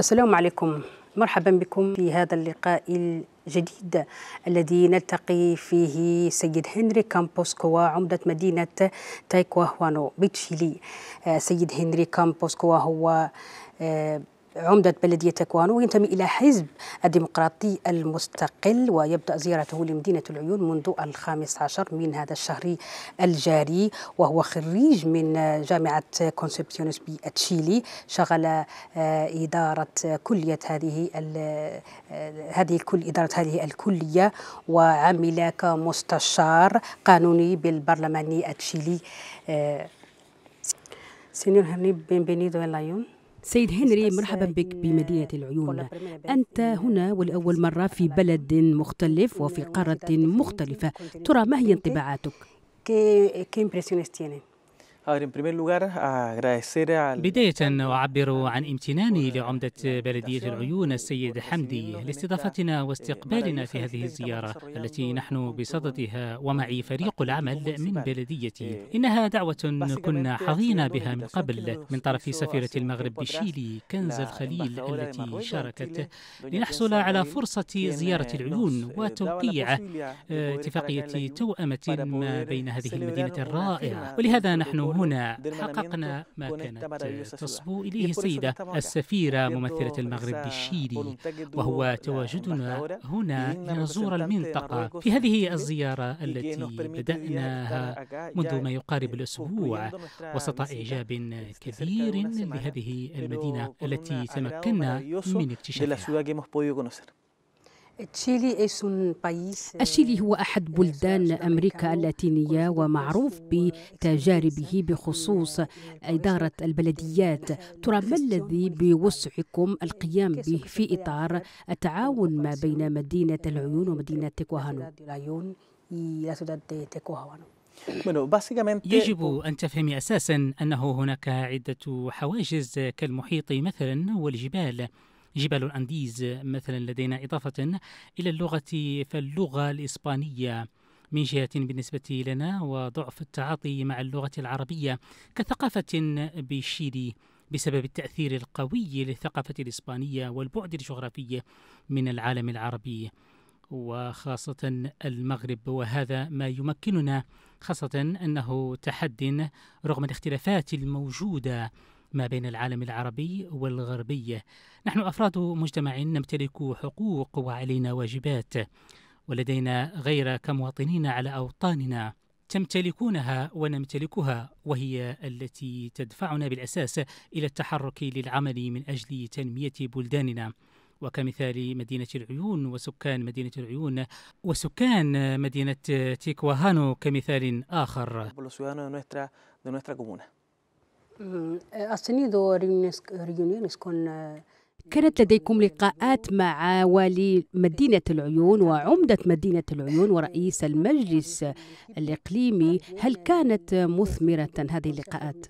السلام عليكم مرحبا بكم في هذا اللقاء الجديد الذي نلتقي فيه سيد هنري كامبوس كوا عمدة مدينة تايكواهوانو بتشيلي آه، سيد هنري كامبوس كوا هو آه، عمدة بلدية تكوانو ينتمي إلى حزب الديمقراطي المستقل ويبدأ زيارته لمدينة العيون منذ الخامس عشر من هذا الشهر الجاري وهو خريج من جامعة كونسبسيونس بتشيلي شغل آه، إدارة كلية هذه آه، هذه كل إدارة هذه الكلية وعمل كمستشار قانوني بالبرلمان التشيلي آه، سينيور هني بينبينيدو العيون سيد هنري مرحبا بك بمدينة العيون أنت هنا والأول مرة في بلد مختلف وفي قارة مختلفة ترى ما هي انطباعاتك؟ بداية أعبر عن امتناني لعمدة بلدية العيون السيد حمدي لاستضافتنا واستقبالنا في هذه الزيارة التي نحن بصددها ومعي فريق العمل من بلديتي إنها دعوة كنا حظينا بها من قبل من طرف سفيرة المغرب بشيلي كنز الخليل التي شاركت لنحصل على فرصة زيارة العيون وتوقيع آه، اتفاقية توأمة ما بين هذه المدينة الرائعة ولهذا نحن هنا حققنا ما كانت تصبو إليه السيدة السفيرة ممثلة المغرب بالشيلي وهو تواجدنا هنا لنزور المنطقة في هذه الزيارة التي بدأناها منذ ما يقارب الأسبوع وسط إعجاب كبير لهذه المدينة التي تمكنا من اكتشافها تشيلي آه، هو أحد بلدان أمريكا اللاتينية ومعروف بتجاربه بخصوص إدارة البلديات ترى ما الذي بوسعكم القيام به في إطار التعاون ما بين مدينة العيون ومدينة تيكوهانو يجب أن تفهمي أساسا أنه هناك عدة حواجز كالمحيط مثلا والجبال جبال الأنديز مثلا لدينا إضافة إلى اللغة فاللغة الإسبانية من جهة بالنسبة لنا وضعف التعاطي مع اللغة العربية كثقافة بشيلي بسبب التأثير القوي للثقافة الإسبانية والبعد الجغرافي من العالم العربي وخاصة المغرب وهذا ما يمكننا خاصة أنه تحد رغم الاختلافات الموجودة ما بين العالم العربي والغربي نحن أفراد مجتمع نمتلك حقوق وعلينا واجبات ولدينا غير كمواطنين على أوطاننا تمتلكونها ونمتلكها وهي التي تدفعنا بالأساس إلى التحرك للعمل من أجل تنمية بلداننا وكمثال مدينة العيون وسكان مدينة العيون وسكان مدينة تيكواهانو كمثال آخر. أه، أه، كانت لديكم لقاءات مع والي مدينة العيون وعمدة مدينة العيون ورئيس المجلس الإقليمي هل كانت مثمرة هذه اللقاءات؟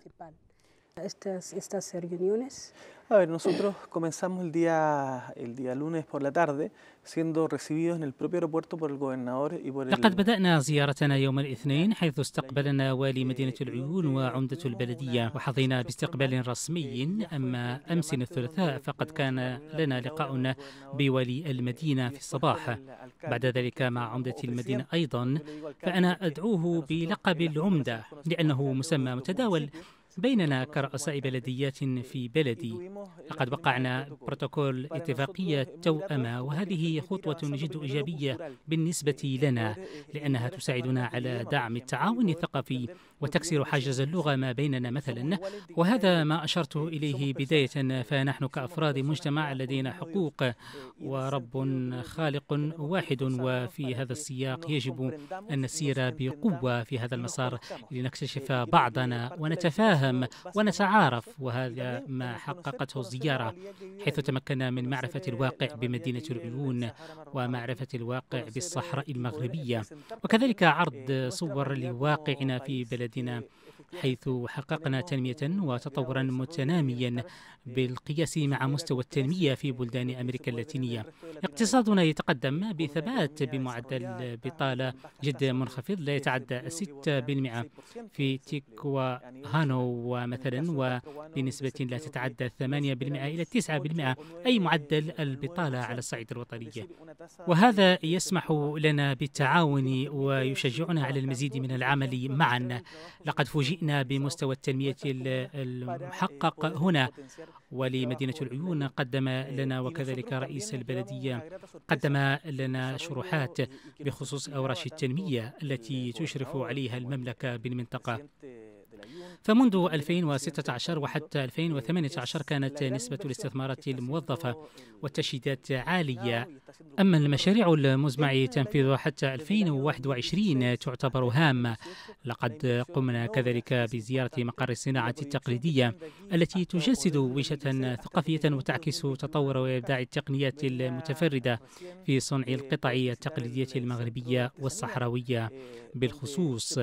esta, estas reuniones? A ver, nosotros comenzamos el día, el día lunes por la tarde siendo recibidos en el propio aeropuerto por el gobernador y por el... لقد بدأنا زيارتنا يوم الاثنين حيث استقبلنا والي مدينة العيون وعمدة البلدية وحظينا باستقبال رسمي أما أمس الثلاثاء فقد كان لنا لقاؤنا بولي المدينة في الصباح بعد ذلك مع عمدة المدينة أيضا فأنا أدعوه بلقب العمدة لأنه مسمى متداول بيننا كرؤساء بلديات في بلدي لقد وقعنا بروتوكول اتفاقية توأمة وهذه خطوة جد إيجابية بالنسبة لنا لأنها تساعدنا على دعم التعاون الثقافي وتكسر حاجز اللغة ما بيننا مثلا وهذا ما أشرت إليه بداية فنحن كأفراد مجتمع لدينا حقوق ورب خالق واحد وفي هذا السياق يجب أن نسير بقوة في هذا المسار لنكتشف بعضنا ونتفاهم العام ونتعارف وهذا ما حققته الزيارة حيث تمكنا من معرفة الواقع بمدينة العيون ومعرفة الواقع بالصحراء المغربية وكذلك عرض صور لواقعنا في بلدنا حيث حققنا تنمية وتطورا متناميا بالقياس مع مستوى التنمية في بلدان أمريكا اللاتينية اقتصادنا يتقدم بثبات بمعدل بطالة جدا منخفض لا يتعدى 6% في تيكوا هانو مثلا وبنسبة لا تتعدى 8% إلى 9% أي معدل البطالة على الصعيد الوطني وهذا يسمح لنا بالتعاون ويشجعنا على المزيد من العمل معا لقد فوجئنا جئنا بمستوى التنمية المحقق هنا ولمدينة العيون قدم لنا وكذلك رئيس البلدية قدم لنا شروحات بخصوص أوراش التنمية التي تشرف عليها المملكة بالمنطقة فمنذ 2016 وحتى 2018 كانت نسبة الاستثمارات الموظفة والتشييدات عالية أما المشاريع المزمع تنفيذها حتى 2021 تعتبر هامة لقد قمنا كذلك بزيارة مقر الصناعة التقليدية التي تجسد وجهة ثقافية وتعكس تطور وإبداع التقنيات المتفردة في صنع القطع التقليدية المغربية والصحراوية بالخصوص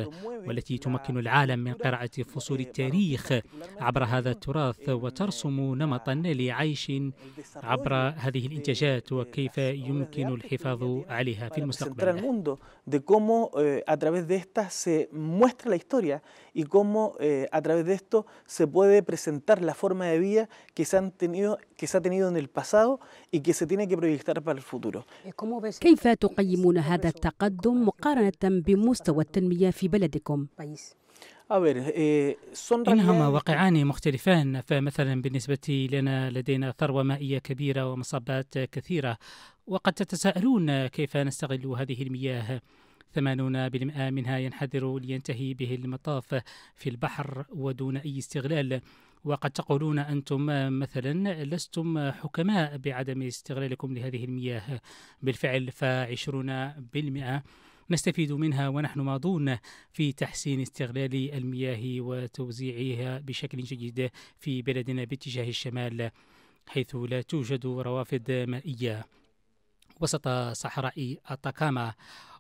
والتي تمكن العالم من قراءة فصول أصول التاريخ عبر هذا التراث وترسم نمطا لعيش عبر هذه الإنتاجات وكيف يمكن الحفاظ عليها في المستقبل de cómo eh, a través de esta se muestra la historia y cómo eh, a través de esto se puede presentar la forma de vida que se, han tenido, que se ha tenido en el pasado y que se tiene que proyectar para el futuro. كيف تقيمون هذا التقدم مقارنة بمستوى التنمية في بلدكم؟ إيه، إنهما واقعان مختلفان فمثلا بالنسبة لنا لدينا ثروة مائية كبيرة ومصبات كثيرة وقد تتساءلون كيف نستغل هذه المياه 80% منها ينحدر لينتهي به المطاف في البحر ودون أي استغلال وقد تقولون أنتم مثلا لستم حكماء بعدم استغلالكم لهذه المياه بالفعل فعشرون بالمئة نستفيد منها ونحن ماضون في تحسين استغلال المياه وتوزيعها بشكل جيد في بلدنا باتجاه الشمال حيث لا توجد روافد مائية وسط صحراء أتاكاما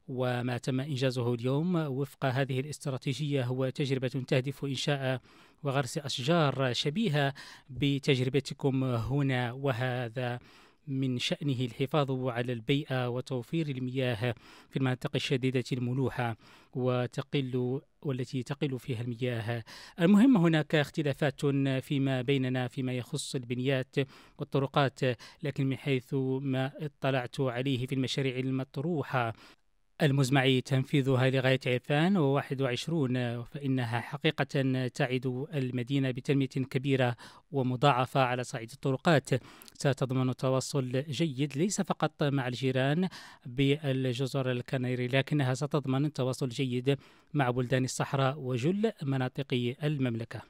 وما تم إنجازه اليوم وفق هذه الاستراتيجية هو تجربة تهدف إنشاء وغرس أشجار شبيهة بتجربتكم هنا وهذا من شأنه الحفاظ على البيئة وتوفير المياه في المناطق الشديدة الملوحة وتقل والتي تقل فيها المياه المهم هناك اختلافات فيما بيننا فيما يخص البنيات والطرقات لكن من حيث ما اطلعت عليه في المشاريع المطروحة المزمع تنفيذها لغاية عرفان فإنها حقيقة تعد المدينة بتنمية كبيرة ومضاعفة على صعيد الطرقات ستضمن تواصل جيد ليس فقط مع الجيران بالجزر الكناري لكنها ستضمن تواصل جيد مع بلدان الصحراء وجل مناطق المملكة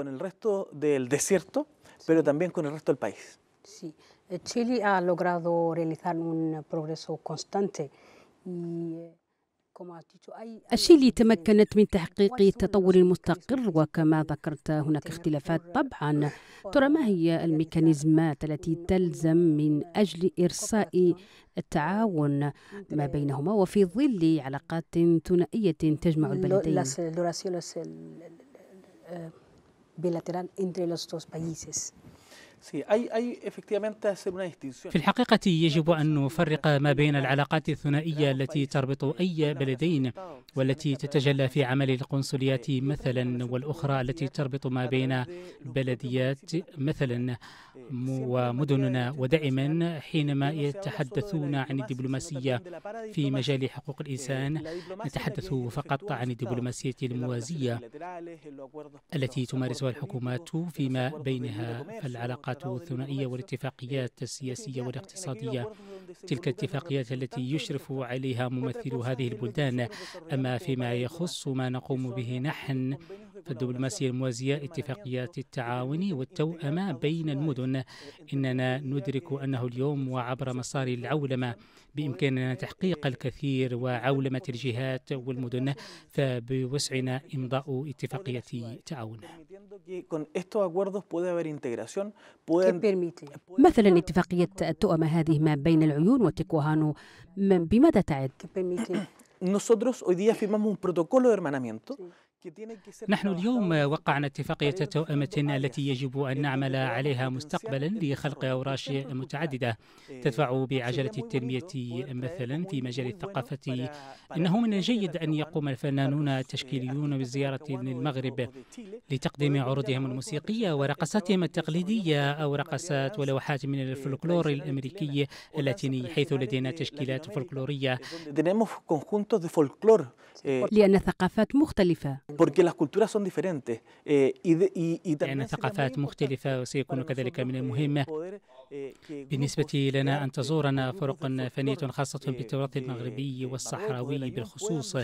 con el resto del desierto, pero también con el resto del país. Sí, Chile ha logrado realizar un progreso constante الشيء اللي تمكنت من تحقيق التطور المستقر وكما ذكرت هناك اختلافات طبعا ترى ما هي الميكانيزمات التي تلزم من أجل إرساء التعاون ما بينهما وفي ظل علاقات ثنائية تجمع البلدين في الحقيقة يجب أن نفرق ما بين العلاقات الثنائية التي تربط أي بلدين والتي تتجلى في عمل القنصليات مثلا والأخرى التي تربط ما بين بلديات مثلا ومدننا ودائما حينما يتحدثون عن الدبلوماسية في مجال حقوق الإنسان نتحدث فقط عن الدبلوماسية الموازية التي تمارسها الحكومات فيما بينها العلاقات العلاقات الثنائية والاتفاقيات السياسية والاقتصادية تلك الاتفاقيات التي يشرف عليها ممثلو هذه البلدان أما فيما يخص ما نقوم به نحن الدبلوماسية الموازية اتفاقيات التعاون والتوأمة بين المدن إننا ندرك أنه اليوم وعبر مسار العولمة بإمكاننا تحقيق الكثير وعولمة الجهات والمدن فبوسعنا إمضاء اتفاقية تعاون مثلا اتفاقية التؤمة هذه ما بين العيون وتيكوهانو بماذا تعد؟ nosotros hoy día firmamos un protocolo de hermanamiento نحن اليوم وقعنا اتفاقية توأمة التي يجب أن نعمل عليها مستقبلا لخلق أوراش متعددة eh, تدفع بعجلة التنمية مثلا في مجال الثقافة إنه من الجيد أن يقوم الفنانون التشكيليون بزيارة للمغرب لتقديم عروضهم الموسيقية ورقصاتهم التقليدية أو رقصات ولوحات من eh, الفولكلور الأمريكي اللاتيني حيث لدينا تشكيلات فولكلورية eh, لأن ثقافات مختلفة Eh, لأن ثقافات مختلفة وسيكون كذلك من المهم eh, بالنسبة لنا أن eh, تزورنا فرق فنية خاصة بالتراث المغربي والصحراوي بالخصوص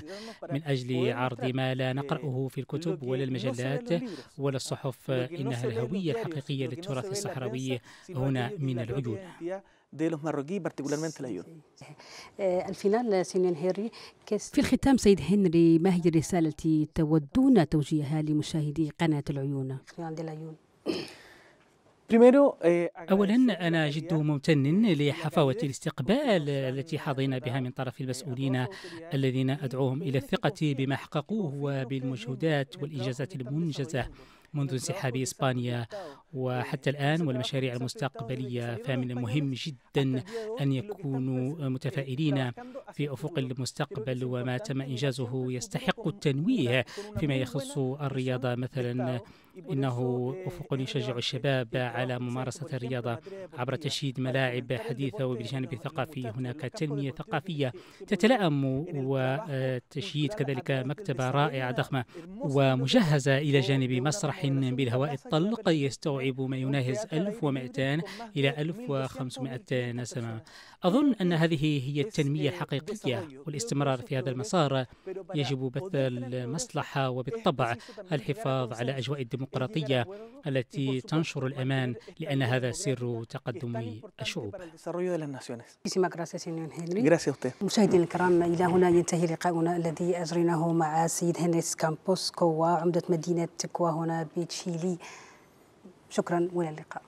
من أجل عرض ما لا نقرأه في الكتب ولا المجلات ولا الصحف إنها الهوية الحقيقية للتراث الصحراوي هنا من العيون de los marroquíes, particularmente la IUN. في الختام سيد هنري ما هي الرسالة التي تودون توجيهها لمشاهدي قناة العيون؟ eh, أولا أنا جد ممتن لحفاوة الاستقبال التي حظينا بها من طرف المسؤولين الذين أدعوهم إلى الثقة بما حققوه وبالمجهودات والإنجازات المنجزة منذ انسحاب إسبانيا وحتى الآن والمشاريع المستقبلية فمن المهم جدا أن يكونوا متفائلين في أفق المستقبل وما تم إنجازه يستحق التنويه فيما يخص الرياضة مثلا إنه أفق يشجع الشباب على ممارسة الرياضة عبر تشييد ملاعب حديثة وبجانب ثقافي هناك تنمية ثقافية تتلائم وتشييد كذلك مكتبة رائعة ضخمة ومجهزة إلى جانب مسرح بالهواء الطلق يستوعب ما يناهز 1200 إلى 1500 نسمة أظن أن هذه هي التنمية الحقيقية والاستمرار في هذا المسار يجب بث المصلحة وبالطبع الحفاظ على أجواء الديمقراطية الديمقراطية التي تنشر الأمان لأن هذا سر تقدم الشعوب مشاهدينا الكرام إلى هنا ينتهي لقاؤنا الذي أجريناه مع سيد هنريس كامبوسكو وعمدة مدينة تكوا هنا بتشيلي شكرا والى اللقاء